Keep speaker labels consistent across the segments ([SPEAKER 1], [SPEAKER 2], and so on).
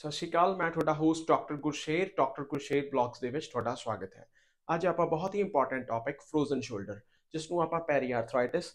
[SPEAKER 1] ਸਤਿ ਸ਼੍ਰੀ ਅਕਾਲ ਮੈਂ ਤੁਹਾਡਾ host doctor Gursher doctor Gursher blogs ਦੇ ਵਿੱਚ ਤੁਹਾਡਾ ਸਵਾਗਤ ਹੈ ਅੱਜ ਆਪਾਂ ਬਹੁਤ ਹੀ ਇੰਪੋਰਟੈਂਟ ਟੌਪਿਕ ਫਰੋਜ਼ਨ ਸ਼ੋਲਡਰ ਜਿਸ ਨੂੰ ਆਪਾਂ ਆਰਥਰਾਈਟਿਸ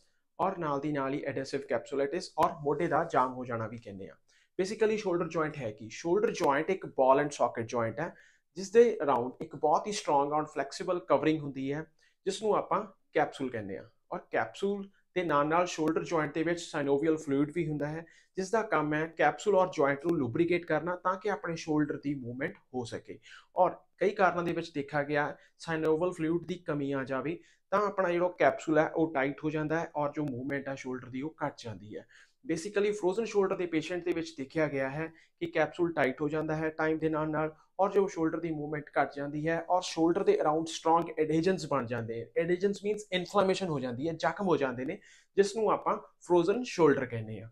[SPEAKER 1] ਔਰ ਨਾਲ ਦੀ ਨਾਲ ਹੀ ਐਡਹੈਸਿਵ ਕੈਪਸੂਲਾਈਟਿਸ ਔਰ ਮੋਢੇ ਦਾ ਜਾਮ ਹੋ ਜਾਣਾ ਵੀ ਕਹਿੰਦੇ ਆ ਬੇਸਿਕਲੀ ਸ਼ੋਲਡਰ ਜੁਆਇੰਟ ਹੈ ਕਿ ਸ਼ੋਲਡਰ ਜੁਆਇੰਟ ਇੱਕ ਬਾਲ ਐਂਡ ਸਾਕਟ ਜੁਆਇੰਟ ਹੈ ਜਿਸ ਦੇ ਅਰਾਊਂਡ ਇੱਕ ਬਹੁਤ ਹੀ ਸਟਰੋਂਗ ਔਰ ਫਲੈਕਸੀਬਲ ਕਵਰਿੰਗ ਹੁੰਦੀ ਹੈ ਜਿਸ ਨੂੰ ਆਪਾਂ ਕੈਪਸੂਲ ਕਹਿੰਦੇ ਆ ਔਰ ਕੈਪਸੂਲ ਤੇ ਨਾਲ ਨਾਲ ਸ਼ੋਲਡਰ ਜੁਆਇੰਟ ਦੇ ਵਿੱਚ ਸਾਈਨੋਵੀਅਲ ਫਲੂਇਡ ਵੀ ਹੁੰਦਾ ਹੈ ਜਿਸ ਦਾ ਕੰਮ ਹੈ ਕੈਪਸੂਲ ਔਰ ਜੁਆਇੰਟ ਨੂੰ ਲੁਬਰੀਕੇਟ ਕਰਨਾ ਤਾਂ ਕਿ ਆਪਣੇ ਸ਼ੋਲਡਰ ਦੀ ਮੂਵਮੈਂਟ ਹੋ ਸਕੇ ਔਰ ਕਈ ਕਾਰਨਾਂ ਦੇ ਵਿੱਚ ਦੇਖਿਆ ਗਿਆ ਸਾਈਨੋਵਲ ਫਲੂਇਡ ਦੀ ਕਮੀ ਆ ਜਾਵੇ ਤਾਂ ਆਪਣਾ ਜਿਹੜਾ ਕੈਪਸੂਲ ਹੈ ਉਹ ਟਾਈਟ ਹੋ ਜਾਂਦਾ ਹੈ ਔਰ ਜੋ ਮੂਵਮੈਂਟ ਹੈ ਸ਼ੋਲਡਰ ਦੀ ਉਹ ਘਟ ਜਾਂਦੀ ਹੈ ਬੇਸਿਕਲੀ ਫਰੋਜ਼ਨ ਸ਼ੋਲਡਰ ਦੇ ਪੇਸ਼ੈਂਟ ਦੇ ਵਿੱਚ ਦੇਖਿਆ ਗਿਆ ਹੈ ਕਿ ਕੈਪਸੂਲ ਟਾਈਟ ਹੋ ਜਾਂਦਾ ਹੈ ਟਾਈਮ ਦੇ ਨਾਲ ਨਾਲ ਔਰ ਜੋ ਸ਼ੋਲਡਰ ਦੀ ਮੂਵਮੈਂਟ ਘਟ ਜਾਂਦੀ ਹੈ ਔਰ ਸ਼ੋਲਡਰ ਦੇ ਅਰਾਊਂਡ ਸਟਰੋਂਗ ਐਡਹੇਜਨਸ ਬਣ ਜਾਂਦੇ ਹੈ ਐਡਹੇਜਨਸ ਮੀਨਸ ਇਨਫਲੇਮੇਸ਼ਨ ਹੋ ਜਾਂਦੀ ਹੈ ਜ਼ਖਮ ਹੋ ਜਾਂਦੇ ਨੇ ਜਿਸ ਨੂੰ ਆਪਾਂ ਫਰੋਜ਼ਨ ਸ਼ੋਲਡਰ ਕਹਿੰਦੇ ਆ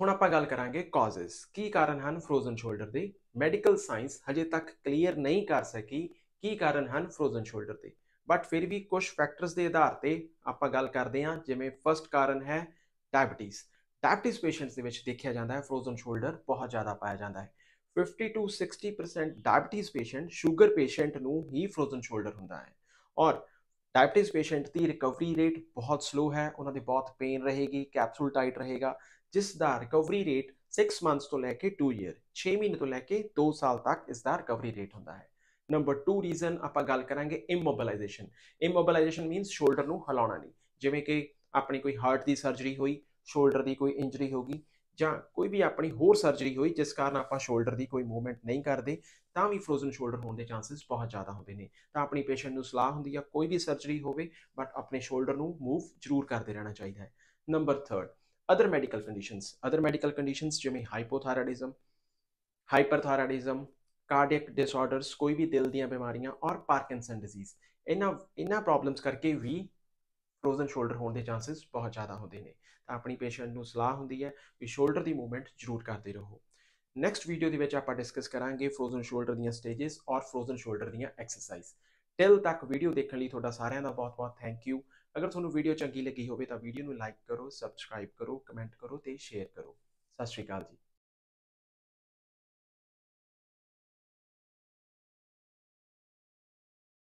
[SPEAKER 1] ਹੁਣ ਆਪਾਂ ਗੱਲ ਕਰਾਂਗੇ ਕਾਜ਼ਸ ਕੀ ਕਾਰਨ ਹਨ ਫਰੋਜ਼ਨ ਸ਼ੋਲਡਰ ਦੇ ਮੈਡੀਕਲ ਸਾਇੰਸ ਹਜੇ ਤੱਕ ਕਲੀਅਰ ਨਹੀਂ ਕਰ ਸਕੀ ਕੀ ਕਾਰਨ ਹਨ ਫਰੋਜ਼ਨ ਸ਼ੋਲਡਰ ਦੇ ਬਟ ਫਿਰ ਵੀ ਕੁਝ ਫੈਕਟਰਸ ਦੇ ਆਧਾਰ ਤੇ ਆਪਾਂ ਗੱਲ ਕਰਦੇ ਆ ਜਿਵੇਂ ਫਰਸਟ ਕਾਰਨ ਹੈ ਡਾਇਬੀਟੀਜ਼ ਡਾਇਬਟਿਸ ਪੇਸ਼ੈਂਟਸ ਦੇ ਵਿੱਚ ਦੇਖਿਆ ਜਾਂਦਾ ਹੈ ਫਰੋਜ਼ਨ ਸ਼ੋਲਡਰ ਬਹੁਤ ਜ਼ਿਆਦਾ ਪਾਇਆ ਜਾਂਦਾ ਹੈ 50 ਤੋਂ 60% ਡਾਇਬਟਿਸ ਪੇਸ਼ੈਂਟ ਸ਼ੂਗਰ ਪੇਸ਼ੈਂਟ ਨੂੰ ਹੀ ਫਰੋਜ਼ਨ ਸ਼ੋਲਡਰ ਹੁੰਦਾ ਹੈ ਔਰ ਡਾਇਬਟਿਸ ਪੇਸ਼ੈਂਟ ਦੀ ਰਿਕਵਰੀ ਰੇਟ ਬਹੁਤ ਸਲੋ ਹੈ ਉਹਨਾਂ ਦੇ ਬਹੁਤ ਪੇਨ ਰਹੇਗੀ ਕੈਪਸੂਲ ਟਾਈਟ ਰਹੇਗਾ ਜਿਸ ਦਾ ਰਿਕਵਰੀ ਰੇਟ 6 ਮੰਥਸ ਤੋਂ ਲੈ ਕੇ 2 ਇਅਰ 6 ਮਹੀਨੇ ਤੋਂ ਲੈ ਕੇ 2 ਸਾਲ ਤੱਕ ਇਸ ਦਾ ਰਿਕਵਰੀ ਰੇਟ ਹੁੰਦਾ ਹੈ ਨੰਬਰ 2 ਰੀਜ਼ਨ ਆਪਾਂ ਗੱਲ ਕਰਾਂਗੇ ਇਮੋਬਿਲਾਈਜੇਸ਼ਨ ਇਮੋਬਿਲਾਈਜੇਸ਼ਨ ਮੀਨਸ ਸ਼ੋਲਡਰ ਨੂੰ ਹਿਲਾਉਣਾ ਨਹੀਂ ਜਿਵੇਂ ਕਿ ਆਪਣੀ ਕੋਈ ਹਾਰਟ ਦੀ ਸਰਜਰੀ ਹੋਈ ਸ਼ੋਲਡਰ ਦੀ ਕੋਈ ਇੰਜਰੀ ਹੋ ਗਈ ਜਾਂ ਕੋਈ ਵੀ ਆਪਣੀ ਹੋਰ ਸਰਜਰੀ ਹੋਈ ਜਿਸ ਕਾਰਨ ਆਪਾਂ ਸ਼ੋਲਡਰ ਦੀ ਕੋਈ ਮੂਵਮੈਂਟ ਨਹੀਂ ਕਰਦੇ ਤਾਂ ਵੀ ਫਰੋਜ਼ਨ ਸ਼ੋਲਡਰ ਹੋਣ ਦੇ ਚਾਂਸਸ ਬਹੁਤ ਜ਼ਿਆਦਾ ਹੁੰਦੇ ਨੇ ਤਾਂ ਆਪਣੀ ਪੇਸ਼ੈਂਟ ਨੂੰ ਸਲਾਹ ਹੁੰਦੀ ਆ ਕੋਈ ਵੀ ਸਰਜਰੀ ਹੋਵੇ ਬਟ ਆਪਣੇ ਸ਼ੋਲਡਰ ਨੂੰ ਮੂਵ ਜ਼ਰੂਰ ਕਰਦੇ ਰਹਿਣਾ ਚਾਹੀਦਾ ਹੈ number 3 other medical conditions other medical conditions ਜਿਵੇਂ ਹਾਈਪੋਥਾਇਰਾਇਡਿਜ਼ਮ ਹਾਈਪਰਥਾਇਰਾਇਡਿਜ਼ਮ ਕਾਰਡੀਅਕ ਡਿਸਆਰਡਰਸ ਕੋਈ ਵੀ ਦਿਲ ਦੀਆਂ ਬਿਮਾਰੀਆਂ ਔਰ ਪਾਰਕਿੰਸਨ ਡਿਜ਼ੀਜ਼ ਇਹਨਾਂ ਇਹਨਾਂ ਪ੍ਰੋਬਲਮਸ ਕਰਕੇ ਵੀ ਫਰੋਜ਼ਨ ਸ਼ੋਲਡਰ ਹੋਣ ਦੇ ਚਾਂਸਸ ਬਹੁਤ ਜ਼ਿਆਦਾ ਹੁੰਦੇ ਨੇ ਤਾਂ ਆਪਣੀ ਪੇਸ਼ੈਂਟ ਨੂੰ ਸਲਾਹ ਹੁੰਦੀ ਹੈ ਵੀ ਸ਼ੋਲਡਰ ਦੀ ਮੂਵਮੈਂਟ ਜ਼ਰੂਰ ਕਰਦੇ ਰਹੋ ਨੈਕਸਟ ਵੀਡੀਓ ਦੇ ਵਿੱਚ ਆਪਾਂ ਡਿਸਕਸ ਕਰਾਂਗੇ ਫਰੋਜ਼ਨ ਸ਼ੋਲਡਰ ਦੀਆਂ ਸਟੇजेस ਔਰ ਫਰੋਜ਼ਨ ਸ਼ੋਲਡਰ ਦੀਆਂ ਐਕਸਰਸਾਈਜ਼ ਟਿਲ ਤੱਕ ਵੀਡੀਓ ਦੇਖਣ ਲਈ ਤੁਹਾਡਾ ਸਾਰਿਆਂ ਦਾ ਬਹੁਤ-ਬਹੁਤ ਥੈਂਕ ਯੂ ਅਗਰ ਤੁਹਾਨੂੰ ਵੀਡੀਓ ਚੰਗੀ ਲੱਗੀ ਹੋਵੇ ਤਾਂ ਵੀਡੀਓ ਨੂੰ ਲਾਈਕ ਕਰੋ ਸਬਸਕ੍ਰਾਈਬ ਕਰੋ ਕਮੈਂਟ ਕਰੋ ਤੇ ਸ਼ੇਅਰ ਕਰੋ ਸਤਿ ਸ਼੍ਰੀ ਅਕਾਲ ਜੀ